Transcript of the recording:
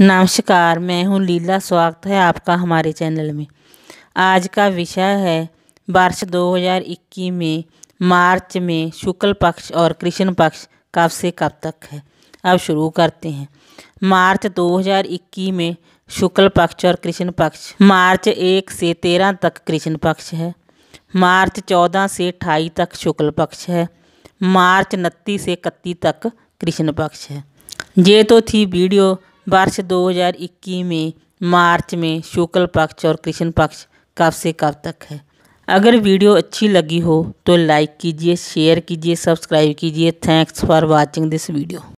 नमस्कार मैं हूं लीला स्वागत है आपका हमारे चैनल में आज का विषय है वर्ष 2021 में मार्च में शुक्ल पक्ष और कृष्ण पक्ष कब से कब तक है अब शुरू करते हैं मार्च 2021 में शुक्ल पक्ष और कृष्ण पक्ष मार्च एक से तेरह तक कृष्ण पक्ष है मार्च चौदह से अठाई तक शुक्ल पक्ष है मार्च उनतीस से इकतीस तक कृष्ण पक्ष है ये तो थी वीडियो वर्ष 2021 में मार्च में शुक्ल पक्ष और कृष्ण पक्ष कब से कब तक है अगर वीडियो अच्छी लगी हो तो लाइक कीजिए शेयर कीजिए सब्सक्राइब कीजिए thanks for watching this video